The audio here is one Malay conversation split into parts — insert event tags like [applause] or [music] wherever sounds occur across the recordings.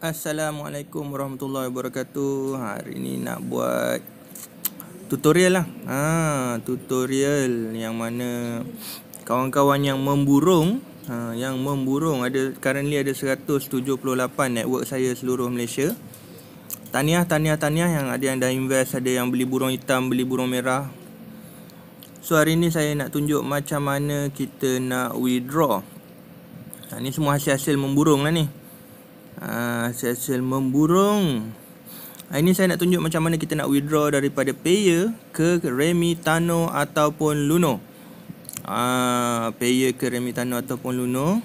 Assalamualaikum warahmatullahi wabarakatuh. Hari ni nak buat tutorial lah. Ha, tutorial yang mana kawan-kawan yang memburung, ha, yang memburung ada currently ada 178 network saya seluruh Malaysia. Tahniah, tahniah, tahniah yang ada yang dah invest, ada yang beli burung hitam, beli burung merah. So hari ni saya nak tunjuk macam mana kita nak withdraw. Ha, ni semua hasil-hasil memburung lah ni. Ah, hasil-hasil memburung ah, ini saya nak tunjuk macam mana kita nak withdraw daripada payer ke remi tano ataupun luno Ah, payer ke remi tano ataupun luno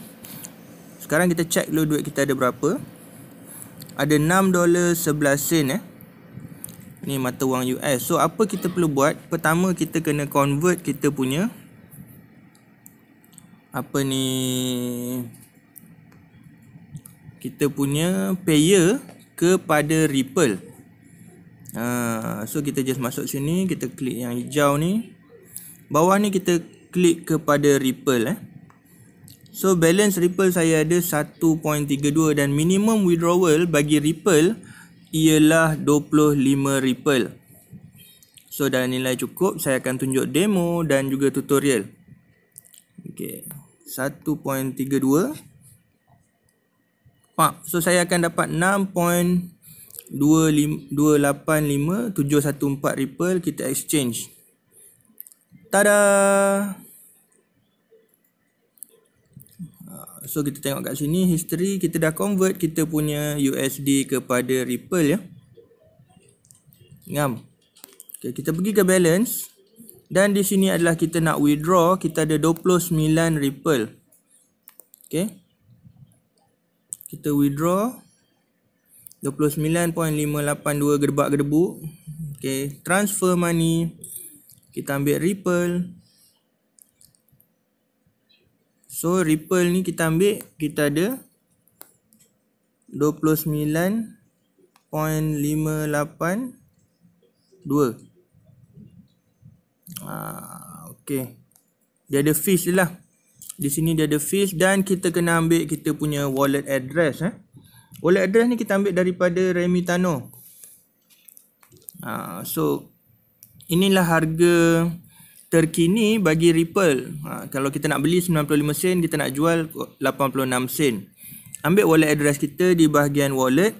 sekarang kita check dulu duit kita ada berapa ada $6.11. dolar sen eh ni mata wang US so apa kita perlu buat pertama kita kena convert kita punya apa ni kita punya payer kepada ripple uh, so kita just masuk sini kita klik yang hijau ni bawah ni kita klik kepada ripple eh. so balance ripple saya ada 1.32 dan minimum withdrawal bagi ripple ialah 25 ripple so dah nilai cukup saya akan tunjuk demo dan juga tutorial ok 1.32 Pak, so saya akan dapat 6.285714 Ripple kita exchange. Tada. Ah, so kita tengok kat sini history kita dah convert kita punya USD kepada Ripple ya. Ngam. Okay, kita pergi ke balance dan di sini adalah kita nak withdraw kita ada 29 Ripple. Okay kita withdraw 29.582 gerbak gerbu okay. transfer money kita ambil ripple so ripple ni kita ambil kita ada 29.582 ah, ok dia ada fish je lah di sini dia ada fees dan kita kena ambil kita punya wallet address eh. Wallet address ni kita ambil daripada Remitano. Uh, ah, so inilah harga terkini bagi Ripple. Uh, kalau kita nak beli 95 sen, kita nak jual 86 sen. Ambil wallet address kita di bahagian wallet.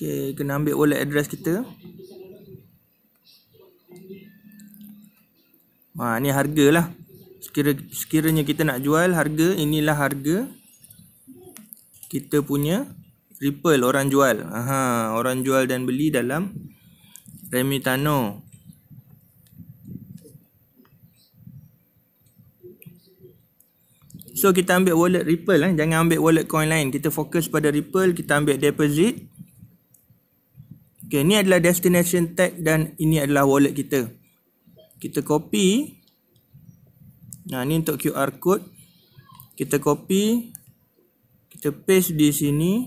Okay, kena ambil wallet address kita. Ha, ni harga lah. Sekira, sekiranya kita nak jual harga, inilah harga kita punya Ripple, orang jual. Aha, orang jual dan beli dalam Remitano. So, kita ambil wallet Ripple. Eh. Jangan ambil wallet coin lain. Kita fokus pada Ripple. Kita ambil Deposit. Okay, ni adalah destination tag dan ini adalah wallet kita. Kita copy. Nah, ni untuk QR code. Kita copy. Kita paste di sini.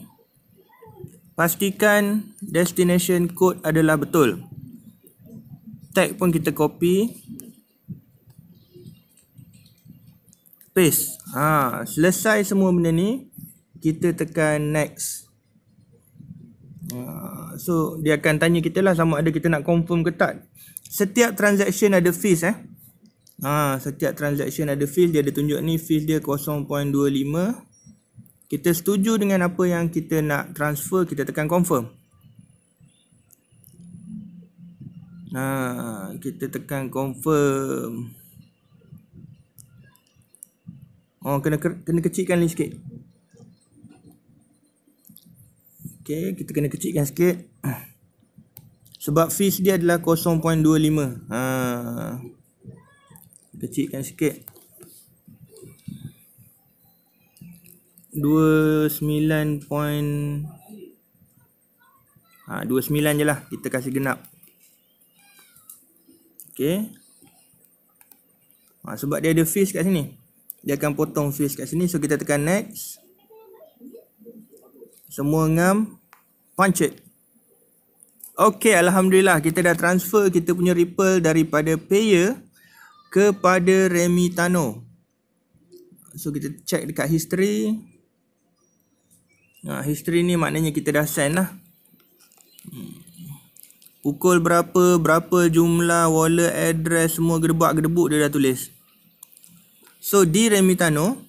Pastikan destination code adalah betul. Tag pun kita copy. Paste. Ha, selesai semua benda ni. Kita tekan next. Ah, so dia akan tanya kita lah sama ada kita nak confirm ke tak setiap transaction ada fees eh ha, setiap transaction ada fees dia ada tunjuk ni fees dia 0.25 kita setuju dengan apa yang kita nak transfer kita tekan confirm Nah, ha, kita tekan confirm. Oh, kena kena kecilkan ni sikit. Okey, kita kena kecilkan sikit. Sebab fees dia adalah 0.25. Ha. Kecilkan sikit. 29. Ha, 29 jelah kita kasi genap. Okey. Ha, sebab dia ada fees kat sini. Dia akan potong fees kat sini. So kita tekan next. Semua ngam Punch it Okay Alhamdulillah kita dah transfer kita punya Ripple daripada Payer Kepada Remitano So kita check dekat history ha, History ni maknanya kita dah send lah hmm. Pukul berapa, berapa jumlah, wallet, address, semua gedebak-gedebuk dia dah tulis So di Remitano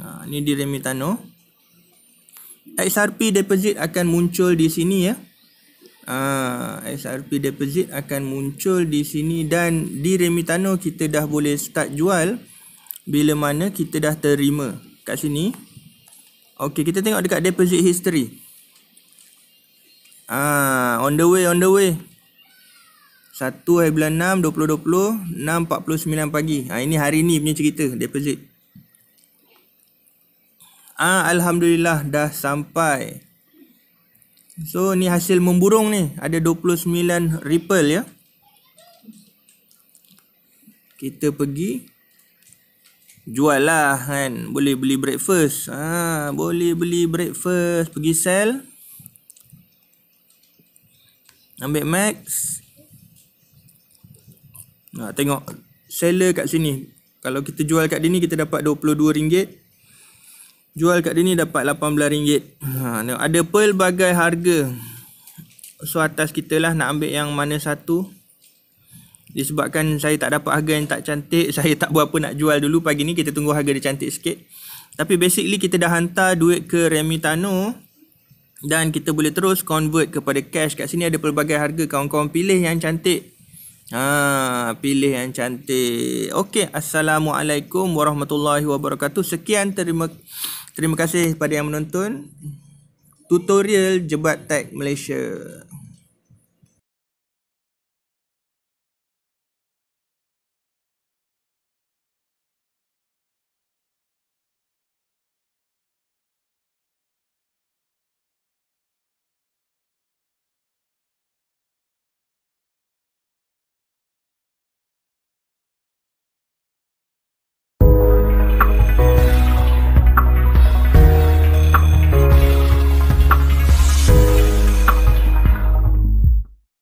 ha, Ni di Remitano Remitano XRP deposit akan muncul di sini ya. Ah, XRP deposit akan muncul di sini dan di Remitano kita dah boleh start jual bila mana kita dah terima kat sini. Okey, kita tengok dekat deposit history. Ah, on the way, on the way. 1 hari bulan 6 2020 6.49 pagi. Ah ini hari ni punya cerita deposit. Ah, ha, Alhamdulillah dah sampai So ni hasil memburung ni Ada 29 ripple ya Kita pergi Jual lah kan Boleh beli breakfast ha, Boleh beli breakfast Pergi sell Ambil max ha, Tengok Seller kat sini Kalau kita jual kat sini Kita dapat RM22 jual kat dia ni dapat RM18 ha, ada pelbagai harga so atas kita lah nak ambil yang mana satu disebabkan saya tak dapat harga yang tak cantik [laughs] saya tak buat apa nak jual dulu pagi ni kita tunggu harga dia cantik sikit tapi basically kita dah hantar duit ke Remitano dan kita boleh terus convert kepada cash kat sini ada pelbagai harga kawan-kawan pilih yang cantik Ha, pilih yang cantik. Okey, Assalamualaikum warahmatullahi wabarakatuh. Sekian terima kasih. Terima kasih kepada yang menonton tutorial jebat tag Malaysia.